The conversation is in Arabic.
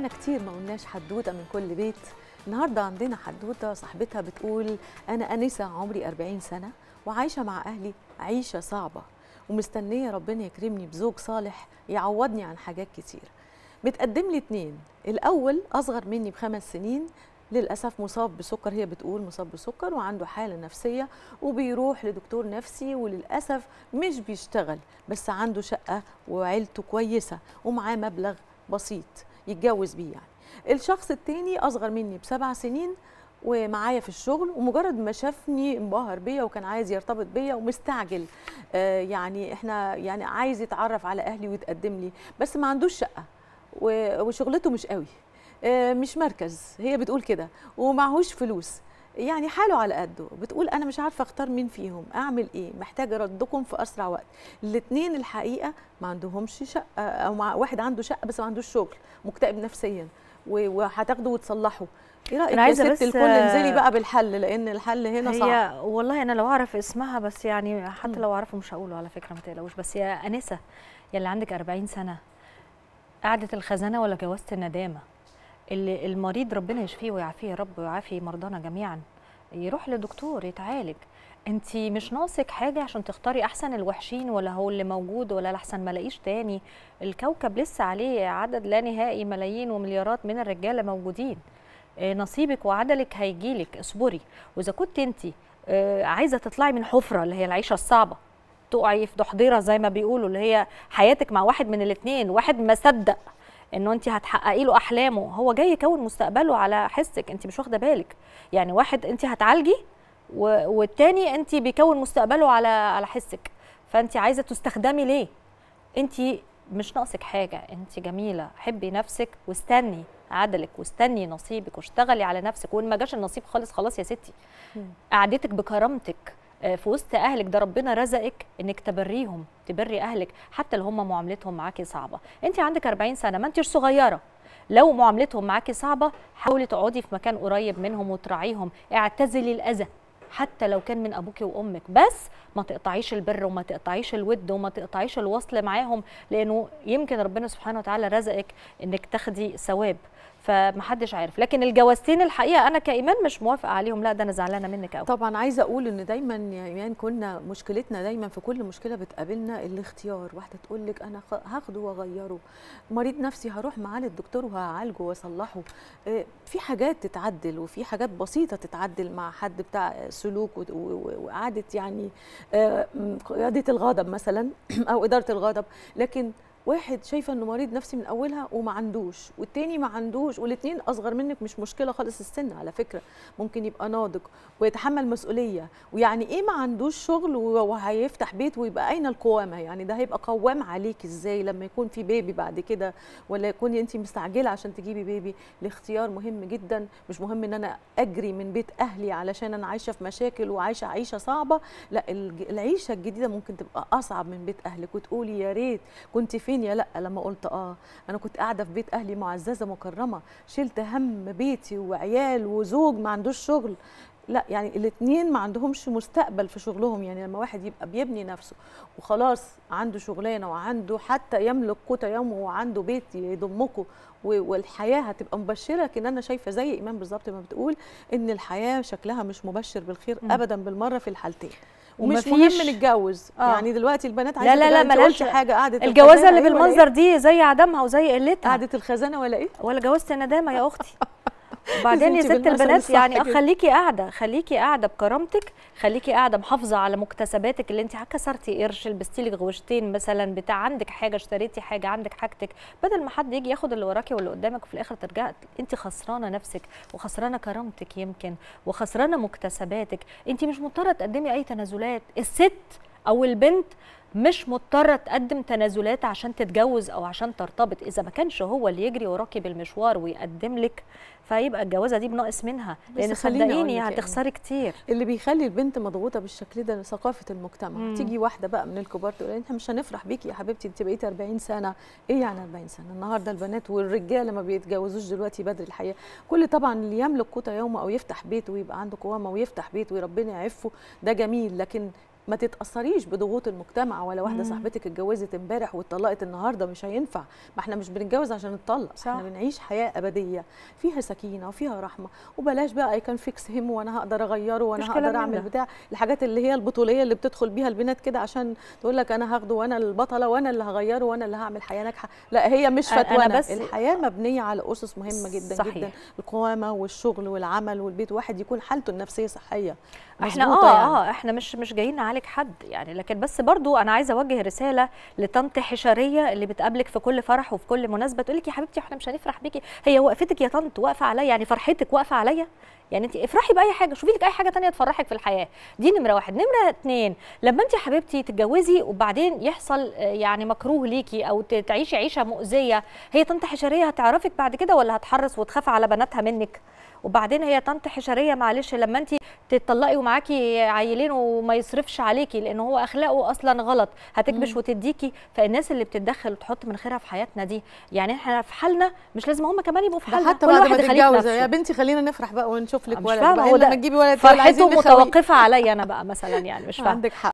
احنا كتير ما قلناش حدوته من كل بيت النهارده عندنا حدوته صاحبتها بتقول انا انسه عمري 40 سنه وعايشه مع اهلي عيشه صعبه ومستنيه ربنا يكرمني بزوج صالح يعوضني عن حاجات كتير متقدم لي اتنين الاول اصغر مني بخمس سنين للاسف مصاب بسكر هي بتقول مصاب بسكر وعنده حاله نفسيه وبيروح لدكتور نفسي وللاسف مش بيشتغل بس عنده شقه وعيلته كويسه ومعاه مبلغ بسيط يتجوز بيه يعني الشخص التاني اصغر مني بسبع سنين ومعايا في الشغل ومجرد ما شافني انبهر بيا وكان عايز يرتبط بيا ومستعجل آه يعني احنا يعني عايز يتعرف على اهلي ويتقدم لي بس ما عندوش شقه وشغلته مش قوي آه مش مركز هي بتقول كده ومعهوش فلوس يعني حاله على قده بتقول انا مش عارفه اختار مين فيهم اعمل ايه محتاجه ردكم في اسرع وقت الاثنين الحقيقه ما عندهمش شقه او مع واحد عنده شقه بس ما عندوش شغل مكتئب نفسيا وهتاخده وتصلحه ايه رايك يا ست الكل انزلي بقى بالحل لان الحل هنا صعب هي والله انا لو اعرف اسمها بس يعني حتى لو اعرفه مش هقوله على فكره ما تقلقوش بس يا انسه يا اللي عندك 40 سنه قعدت الخزانه ولا جوزت الندامه اللي المريض ربنا يشفيه ويعافيه يا رب ويعافي مرضانا جميعا يروح لدكتور يتعالج انت مش ناقصك حاجه عشان تختاري احسن الوحشين ولا هو اللي موجود ولا الاحسن ما الاقيش تاني الكوكب لسه عليه عدد لا نهائي ملايين ومليارات من الرجاله موجودين آه، نصيبك وعدلك هيجيلك اصبري واذا كنت انت آه، عايزه تطلعي من حفره اللي هي العيشه الصعبه تقعي في دحضيره زي ما بيقولوا اللي هي حياتك مع واحد من الاثنين واحد ما صدق انه انت هتحققي له احلامه هو جاي يكون مستقبله على حسك انت مش واخده بالك يعني واحد انت هتعالجي والتاني انت بيكون مستقبله على على حسك فانت عايزه تستخدمي ليه انت مش ناقصك حاجه انت جميله حبي نفسك واستني عدلك واستني نصيبك واشتغلي على نفسك وان ما جاش النصيب خالص خلاص يا ستي قعدتك بكرامتك آه، في وسط اهلك ده ربنا رزقك انك تبريهم تبري اهلك حتى لو هم معاملتهم معاكي صعبه انت عندك 40 سنه ما انتش صغيره لو معاملتهم معاكي صعبه حاولي تقعدي في مكان قريب منهم وتراعيهم اعتزلي الاذى حتى لو كان من ابوكي وامك بس ما تقطعيش البر وما تقطعيش الود وما تقطعيش الوصل معاهم لانه يمكن ربنا سبحانه وتعالى رزقك انك تاخدي ثواب فمحدش عارف لكن الجوازتين الحقيقه انا كايمان مش موافقه عليهم لا ده انا زعلانه منك قوي طبعا عايزه اقول ان دايما يا ايمان كنا مشكلتنا دايما في كل مشكله بتقابلنا الاختيار واحده تقول لك انا هاخده واغيره مريض نفسي هروح معاه للدكتور وهعالجه واصلحه آه، في حاجات تتعدل وفي حاجات بسيطه تتعدل مع حد بتاع سلوك وقعده يعني آه، قياده الغضب مثلا او اداره الغضب لكن واحد شايفه انه مريض نفسي من اولها وما عندوش والتاني ما عندوش والاثنين اصغر منك مش مشكله خالص السن على فكره ممكن يبقى ناضج ويتحمل مسؤوليه ويعني ايه ما عندوش شغل وهيفتح بيت ويبقى اين القوامه يعني ده هيبقى قوام عليك ازاي لما يكون في بيبي بعد كده ولا يكون انت مستعجله عشان تجيبي بيبي الاختيار مهم جدا مش مهم ان انا اجري من بيت اهلي علشان انا عايشه في مشاكل وعايشه عيشه صعبه لا العيشه الجديده ممكن تبقى اصعب من بيت اهلك وتقولي يا ريت كنت فين فين يا لا لما قلت اه انا كنت قاعده في بيت اهلي معززه مكرمه شلت هم بيتي وعيال وزوج ما عندوش شغل لا يعني الاثنين ما عندهمش مستقبل في شغلهم يعني لما واحد يبقى بيبني نفسه وخلاص عنده شغلانه وعنده حتى يملك قوت يومه وعنده بيت يضمكم والحياه هتبقى مبشره لكن انا شايفه زي ايمان بالظبط ما بتقول ان الحياه شكلها مش مبشر بالخير ابدا بالمره في الحالتين ومش مهم نتجوز آه. يعني دلوقتي البنات عايزه لا لا لا ما حاجه قعدت الجوازه اللي أيوة، بالمنظر دي زي عدمها وزي قلتها قعدت الخزانه ولا ايه ولا جوزت ندامه يا اختي وبعدين يا ست البنات يعني خليكي قاعده خليكي قاعده بكرامتك خليكي قاعده محافظه على مكتسباتك اللي انت كسرتي قرش لبستي لك غوشتين مثلا بتاع عندك حاجه اشتريتي حاجه عندك حاجتك بدل ما حد يجي ياخد اللي وراكي واللي قدامك وفي الاخر ترجع انت خسرانه نفسك وخسرانه كرامتك يمكن وخسرانه مكتسباتك انت مش مضطره تقدمي اي تنازلات الست او البنت مش مضطره تقدم تنازلات عشان تتجوز او عشان ترتبط اذا ما كانش هو اللي يجري وراكي بالمشوار ويقدم لك فيبقى الجوازه دي بناقص منها لان صدقيني هتخسري كتير اللي بيخلي البنت مضغوطه بالشكل ده ثقافه المجتمع مم. تيجي واحده بقى من الكبار تقول احنا مش هنفرح بيكي يا حبيبتي انت بقيتي 40 سنه ايه يعني 40 سنه النهارده البنات والرجاله ما بيتجوزوش دلوقتي بدري الحقيقه كل طبعا اللي يملك قوت يومه او يفتح بيت ويبقى عنده قوامه ويفتح بيت وربنا يعفه ده جميل لكن ما تتاثريش بضغوط المجتمع ولا واحده مم. صاحبتك اتجوزت امبارح واتطلقت النهارده مش هينفع ما احنا مش بنتجوز عشان نتطلق صح. احنا بنعيش حياه ابديه فيها سكينه وفيها رحمه وبلاش بقى اي كان فيكس هيم وانا هقدر اغيره وانا هقدر اعمل بتاع الحاجات اللي هي البطوليه اللي بتدخل بيها البنات كده عشان تقول لك انا هاخده وانا البطله وانا اللي هغيره وانا اللي هعمل حياه ناجحه لا هي مش فتوى بس الحياه مبنيه على اسس مهمه جدا صحيح. جدا القوامه والشغل والعمل والبيت واحد يكون حالته النفسيه صحيه احنا اه يعني. اه احنا مش مش جايين على عليك حد يعني لكن بس برضو انا عايزه اوجه رساله لطنط حشريه اللي بتقابلك في كل فرح وفي كل مناسبه تقول لك يا حبيبتي احنا مش هنفرح بيكي هي وقفتك يا طنط واقفه عليا يعني فرحتك واقفه عليا يعني انت افرحي باي حاجه شوفي لك اي حاجه تانية تفرحك في الحياه دي نمره واحد نمره اتنين لما انت حبيبتي تتجوزي وبعدين يحصل آه، يعني مكروه ليكي او تعيشي عيشه مؤذيه هي طنط حشريه هتعرفك بعد كده ولا هتحرص وتخاف على بناتها منك وبعدين هي طنط حشريه معلش لما انت تتطلقي ومعاكي عيلين وما يصرفش عليكي لان هو اخلاقه اصلا غلط هتكبش وتديكي فالناس اللي بتتدخل وتحط من خيرها في حياتنا دي يعني احنا في حالنا مش لازم هم كمان يبقوا في حالنا حتى بعد ما تتجوز يا بنتي خلينا نفرح بقى ونشوف اشوف لك ولد مش فاهمه ولد فرحته متوقفه عليا انا بقى مثلا يعني مش فاهمه عندك حق